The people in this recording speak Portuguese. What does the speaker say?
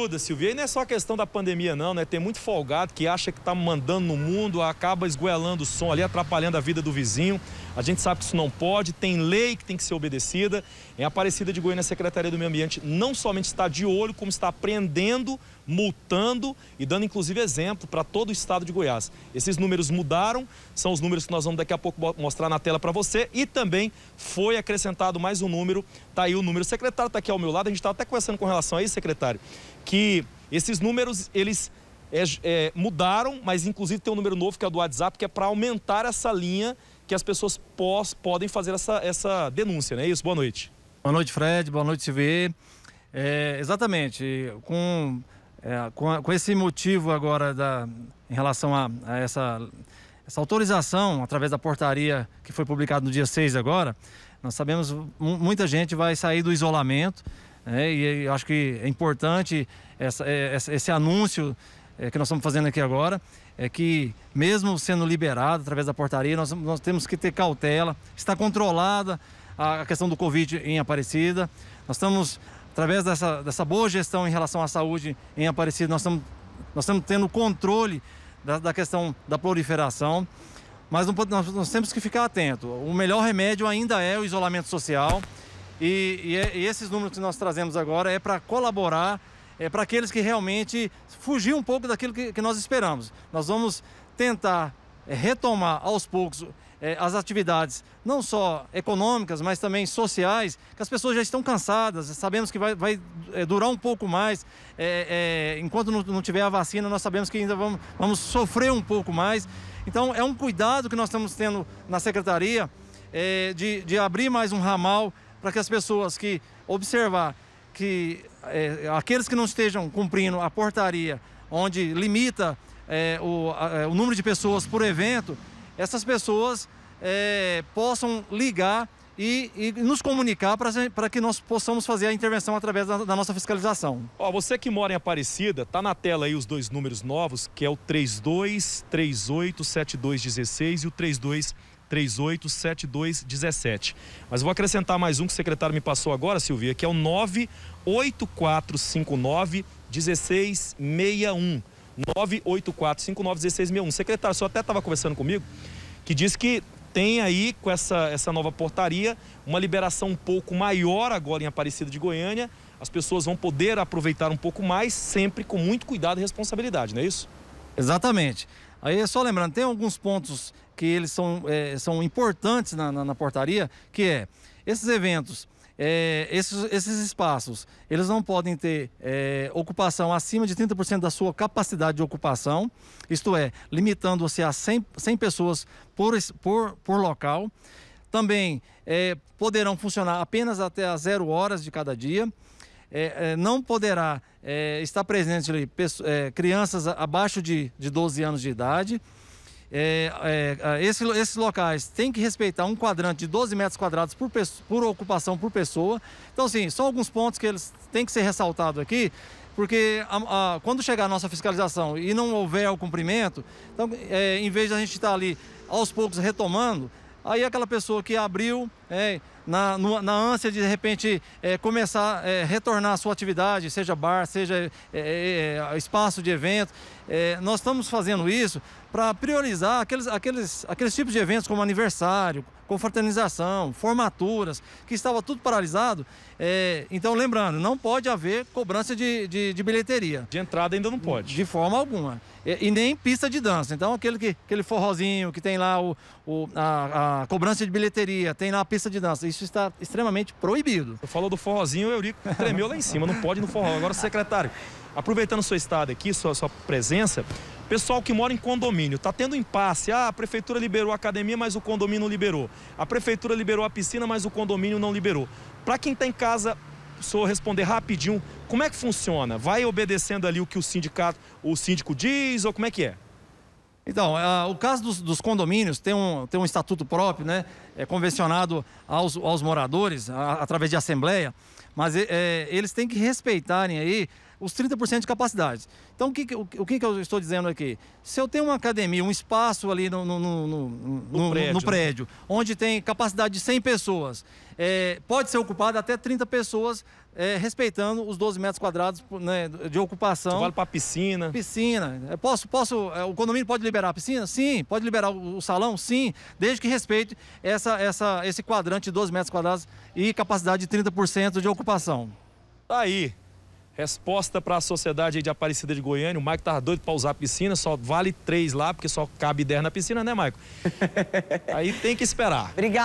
ajuda Silvia. E não é só a questão da pandemia, não, né? Tem muito folgado que acha que tá mandando no mundo, acaba esgoelando o som ali, atrapalhando a vida do vizinho. A gente sabe que isso não pode, tem lei que tem que ser obedecida. Em Aparecida de Goiânia, a Secretaria do Meio Ambiente não somente está de olho, como está prendendo, multando e dando inclusive exemplo para todo o estado de Goiás. Esses números mudaram, são os números que nós vamos daqui a pouco mostrar na tela para você e também foi acrescentado mais um número, tá aí o número. O secretário está aqui ao meu lado, a gente está até conversando com relação a isso, secretário, que esses números, eles é, é, mudaram, mas inclusive tem um número novo que é do WhatsApp, que é para aumentar essa linha que as pessoas pós, podem fazer essa, essa denúncia, não né? é isso? Boa noite. Boa noite, Fred. Boa noite, Silvier. É, exatamente. Com, é, com, com, esse motivo agora da, em relação a, a essa, essa autorização, através da portaria que foi publicada no dia 6 agora, nós sabemos muita gente vai sair do isolamento, é, e acho que é importante essa, é, esse anúncio é, que nós estamos fazendo aqui agora é que, mesmo sendo liberado através da portaria, nós, nós temos que ter cautela. Está controlada a, a questão do Covid em Aparecida. Nós estamos, através dessa, dessa boa gestão em relação à saúde em Aparecida, nós estamos, nós estamos tendo controle da, da questão da proliferação. Mas não, nós, nós temos que ficar atento. O melhor remédio ainda é o isolamento social. E, e, é, e, esses números que nós trazemos agora é para colaborar é, para aqueles que realmente fugiu um pouco daquilo que, que nós esperamos. Nós vamos tentar é, retomar aos poucos é, as atividades, não só econômicas, mas também sociais, que as pessoas já estão cansadas, sabemos que vai, vai é, durar um pouco mais, é, é, enquanto não, não, tiver a vacina, nós sabemos que ainda vamos, vamos sofrer um pouco mais. Então, é um cuidado que nós estamos tendo na secretaria é, de, de abrir mais um ramal para que as pessoas que observar que é, aqueles que não estejam cumprindo a portaria onde limita é, o, a, é, o, número de pessoas por evento, essas pessoas é, possam ligar e, e nos comunicar para que nós possamos fazer a intervenção através da, da nossa fiscalização. Ó, você que mora em Aparecida, tá na tela aí os dois números novos, que é o 32387216 e o 32 387217. Mas vou acrescentar mais um que o secretário me passou agora, Silvia, que é o 98459 1661. 984591661. Secretário, só até estava conversando comigo que diz que tem aí com essa, essa nova portaria uma liberação um pouco maior agora em Aparecida de Goiânia. As pessoas vão poder aproveitar um pouco mais, sempre com muito cuidado e responsabilidade, não é isso? Exatamente. Aí é só lembrando, tem alguns pontos que eles são, é, são importantes na, na, na, portaria, que é esses eventos, é, esses, esses espaços, eles não podem ter é, ocupação acima de 30% da sua capacidade de ocupação, isto é, limitando-se a 100, 100 pessoas por, por, por local. Também é, poderão funcionar apenas até às zero horas de cada dia. É, é, não poderá é, estar presente ali, é, crianças abaixo de, de 12 anos de idade. É, esse, esses locais têm que respeitar um quadrante de 12 metros quadrados por, por ocupação por pessoa. Então, sim, são alguns pontos que eles têm que ser ressaltados aqui porque a, a, quando chegar a nossa fiscalização e não houver o cumprimento, então, é, em vez de a gente estar ali aos poucos retomando, aí aquela pessoa que abriu, é, na, no, na ânsia de, de repente, é, começar, é, retornar à sua atividade, seja bar, seja é, é, é, espaço de evento. nós estamos fazendo isso para priorizar aqueles, aqueles, aqueles tipos de eventos como aniversário, confraternização, formaturas, que estava tudo paralisado. então, lembrando, não pode haver cobrança de, de, de, bilheteria. De entrada ainda não pode. De forma alguma. E, e, nem pista de dança. Então, aquele, que, aquele forrozinho que tem lá o, o a, a cobrança de bilheteria, tem lá a pista pista de dança. Isso está extremamente proibido. Você falou do forrozinho, o Eurico tremeu lá em cima, não pode no forró. Agora, secretário, aproveitando seu estado aqui, sua, sua presença, pessoal que mora em condomínio, está tendo impasse. Ah, a prefeitura liberou a academia, mas o condomínio não liberou. A prefeitura liberou a piscina, mas o condomínio não liberou. Para quem está em casa, senhor responder rapidinho, como é que funciona? Vai obedecendo ali o que o sindicato, o síndico diz ou como é que é? Então, ah, o caso dos, dos, condomínios tem um, tem um estatuto próprio, né? É convencionado aos, aos moradores a, através de assembleia, mas é, é eles têm que respeitarem aí os 30% de capacidade. Então, o que, o, o que eu estou dizendo aqui? Se eu tenho uma academia, um espaço ali no, no, no, no prédio, né? prédio onde tem capacidade de 100 pessoas, é, pode ser ocupado até 30 pessoas, é, respeitando os 12 metros quadrados né, de ocupação. Isso vale para piscina. Piscina. É, posso, posso, é, o condomínio pode liberar a piscina? Sim. Pode liberar o, o salão? Sim. Desde que respeite essa, essa, esse quadrante de 12 metros quadrados e capacidade de 30% de ocupação. Tá aí. Resposta para a sociedade de Aparecida de Goiânia. O Maico tá doido para usar a piscina, só vale três lá, porque só cabe 10 na piscina, né, Maico? Aí tem que esperar. Obrigado.